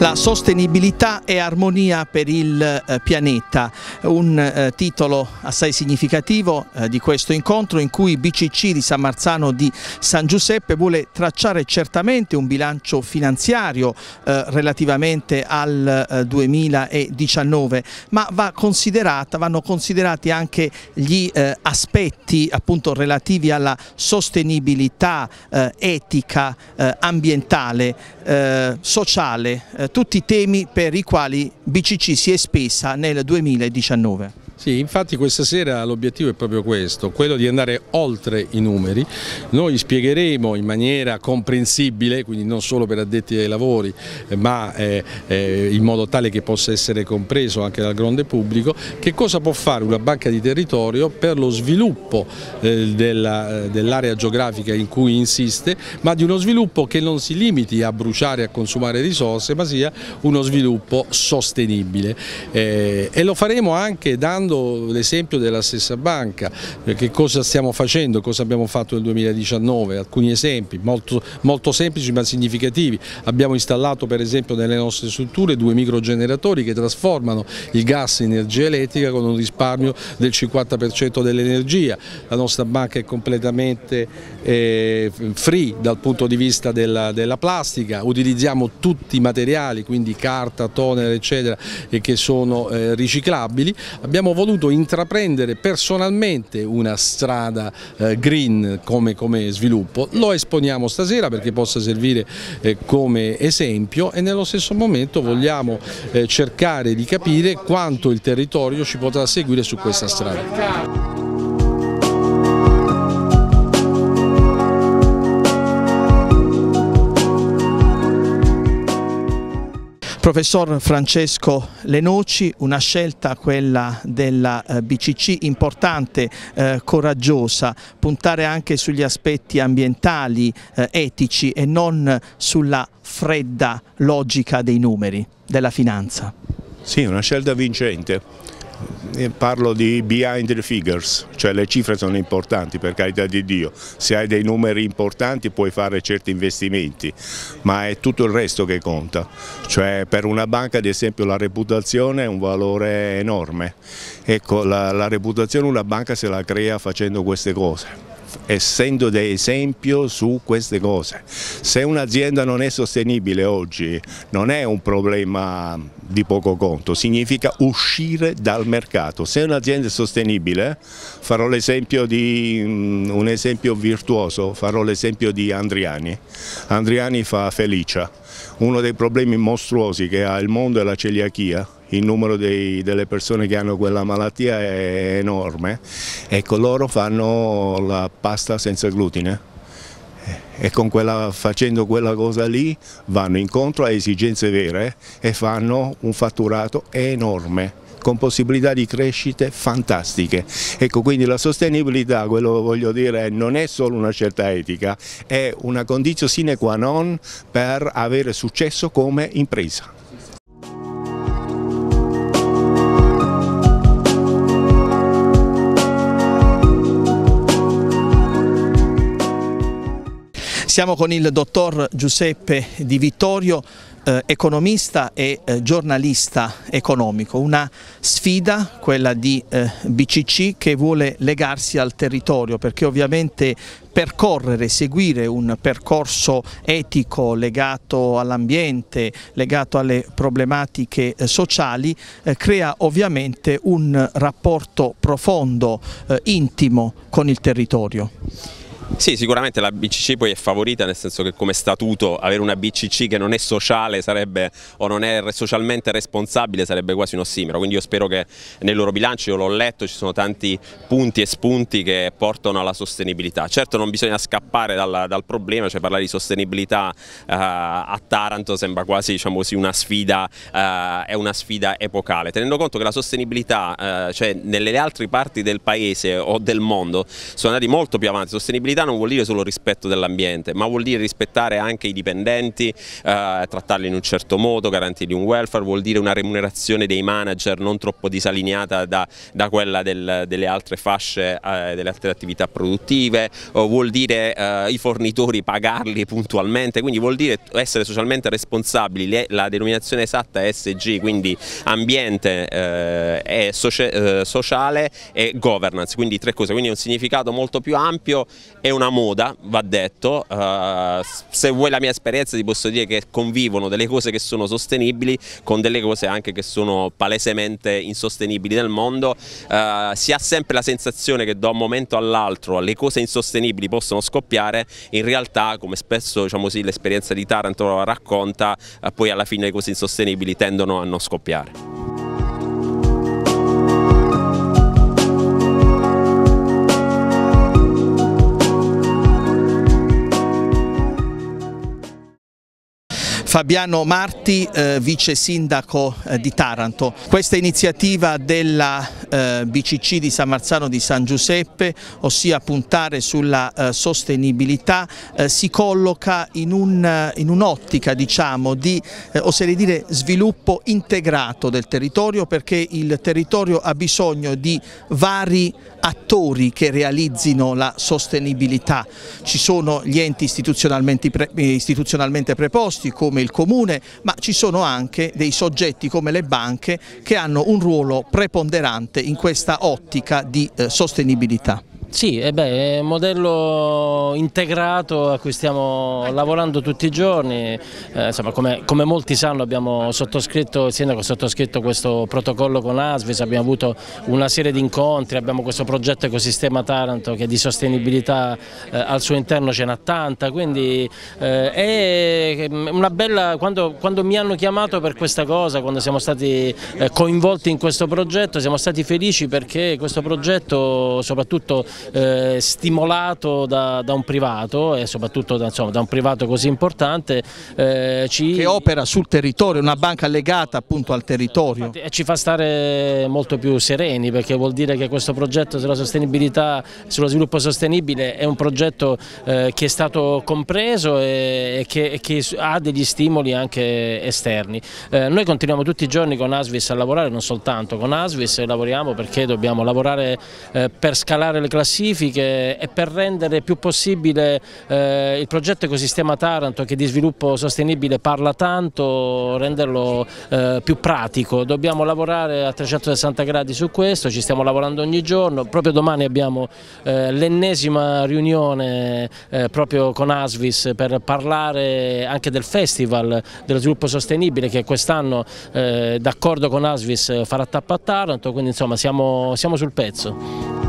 La sostenibilità e armonia per il eh, pianeta, un eh, titolo assai significativo eh, di questo incontro in cui BCC di San Marzano di San Giuseppe vuole tracciare certamente un bilancio finanziario relativamente al 2019, ma va vanno considerati anche gli aspetti appunto relativi alla sostenibilità etica, ambientale, sociale, tutti i temi per i quali BCC si è spesa nel 2019. Sì, infatti questa sera l'obiettivo è proprio questo, quello di andare oltre i numeri. Noi spiegheremo in maniera comprensibile, quindi non solo per addetti ai lavori, eh, ma eh, eh, in modo tale che possa essere compreso anche dal grande pubblico, che cosa può fare una banca di territorio per lo sviluppo dell'area geografica in cui insiste, ma di uno sviluppo che non si limiti a bruciare e a consumare risorse, ma sia uno sviluppo sostenibile. e lo faremo anche dando prendo l'esempio della stessa banca, che cosa stiamo facendo, cosa abbiamo fatto nel 2019, alcuni esempi molto, molto semplici ma significativi. Abbiamo installato per esempio nelle nostre strutture due microgeneratori che trasformano il gas in energia elettrica con un risparmio del 50% dell'energia. La nostra banca è completamente eh, free dal punto di vista della, della plastica, utilizziamo tutti i materiali, quindi carta, toner eccetera, che sono eh, riciclabili. Abbiamo voluto intraprendere personalmente una strada eh, green come, come, sviluppo, lo esponiamo stasera perché possa servire eh, come esempio e nello stesso momento vogliamo eh, cercare di capire quanto il territorio ci potrà seguire su questa strada. professor Francesco Lenoci, una scelta quella della eh, BCC importante, eh, coraggiosa, puntare anche sugli aspetti ambientali, eh, etici e non sulla fredda logica dei numeri, della finanza. Sì, una scelta vincente eh, parlo di behind the figures, cioè le cifre sono importanti per carità di Dio, se hai dei numeri importanti puoi fare certi investimenti, ma è tutto il resto che conta, cioè per una banca ad esempio la reputazione è un valore enorme, ecco la, la reputazione una banca se la crea facendo queste cose essendo di esempio su queste cose. Se un'azienda non è sostenibile oggi non è un problema di poco conto, significa uscire dal mercato. Se un'azienda è sostenibile, farò l'esempio di mm, un esempio virtuoso, farò l'esempio di Andriani. Andriani fa Felicia, uno dei problemi mostruosi che ha il mondo è la celiachia il numero dei, delle persone che hanno quella malattia è enorme e ecco, loro fanno la pasta senza glutine e quella, facendo quella cosa lì vanno incontro a esigenze vere e fanno un fatturato enorme con possibilità di crescite fantastiche. Ecco quindi la sostenibilità, quello che voglio dire, non è solo una scelta etica, è una condizione sine qua non per avere successo come impresa. Siamo con il dottor Giuseppe Di Vittorio, eh, economista e eh, giornalista economico. Una sfida, quella di eh, BCC, che vuole legarsi al territorio perché ovviamente percorrere, seguire un percorso etico legato all'ambiente, legato alle problematiche eh, sociali, eh, crea ovviamente un rapporto profondo, eh, intimo con il territorio. Sì, sicuramente la BCC poi è favorita nel senso che come statuto avere una BCC che non è sociale sarebbe, o non è socialmente responsabile sarebbe quasi un ossimero, quindi io spero che nel loro bilancio, io l'ho letto, ci sono tanti punti e spunti che portano alla sostenibilità. Certo non bisogna scappare dal, dal problema, cioè parlare di sostenibilità eh, a Taranto sembra quasi diciamo così, una, sfida, eh, è una sfida epocale, tenendo conto che la sostenibilità eh, cioè nelle altre parti del paese o del mondo sono andati molto più avanti, sostenibilità sostenibilità non vuol dire solo rispetto dell'ambiente, ma vuol dire rispettare anche i dipendenti, eh, trattarli in un certo modo, garantirgli un welfare, vuol dire una remunerazione dei manager non troppo disallineata da, da quella del, delle altre fasce, eh, delle altre attività produttive, vuol dire eh, i fornitori pagarli puntualmente, quindi vuol dire essere socialmente responsabili, Le, la denominazione esatta è SG, quindi ambiente e eh, socia eh, sociale e governance, quindi tre cose, quindi è un significato molto più ampio è una moda, va detto, uh, se vuoi la mia esperienza ti posso dire che convivono delle cose che sono sostenibili con delle cose anche che sono palesemente insostenibili nel mondo, uh, si ha sempre la sensazione che da un momento all'altro le cose insostenibili possono scoppiare, in realtà come spesso diciamo l'esperienza di Taranto racconta, uh, poi alla fine le cose insostenibili tendono a non scoppiare. Fabiano Marti, eh, vice sindaco eh, di Taranto. Questa iniziativa della eh, BCC di San Marzano di San Giuseppe, ossia puntare sulla eh, sostenibilità, eh, si colloca in eh, un'ottica un diciamo, di, oserei dire, sviluppo integrato del territorio perché il territorio ha bisogno di vari attori che realizzino la sostenibilità. Ci sono gli enti istituzionalmente, pre istituzionalmente preposti come come il comune, ma ci sono anche dei soggetti come le banche che hanno un ruolo preponderante in questa ottica di eh, sostenibilità. Sì, eh è un modello integrato a cui stiamo lavorando tutti i giorni, eh, insomma, come, come, molti sanno abbiamo sottoscritto, il sindaco ha sottoscritto questo protocollo con Asvis, abbiamo avuto una serie di incontri, abbiamo questo progetto Ecosistema Taranto che di sostenibilità eh, al suo interno ce n'ha tanta, quindi eh, è mm, una bella, quando, quando, mi hanno chiamato per questa cosa, quando siamo stati eh, coinvolti in questo progetto, siamo stati felici perché questo progetto soprattutto eh, stimolato da, da, un privato e soprattutto da, insomma, da un privato così importante. Eh, ci... Che opera sul territorio, una banca legata appunto al territorio. Infatti, ci fa stare molto più sereni perché vuol dire che questo progetto sulla sostenibilità, sullo sviluppo sostenibile è un progetto eh, che è stato compreso e, e, che, e, che, ha degli stimoli anche esterni. Eh, noi continuiamo tutti i giorni con Asvis a lavorare, non soltanto con Asvis, lavoriamo perché dobbiamo lavorare eh, per scalare le classifiche classifiche e per rendere più possibile eh, il progetto Ecosistema Taranto che di sviluppo sostenibile parla tanto, renderlo eh, più pratico. Dobbiamo lavorare a 360 gradi su questo, ci stiamo lavorando ogni giorno, proprio domani abbiamo eh, l'ennesima riunione eh, proprio con Asvis per parlare anche del Festival dello Sviluppo Sostenibile che quest'anno eh, d'accordo con Asvis farà tappa a Taranto, quindi insomma siamo, siamo sul pezzo.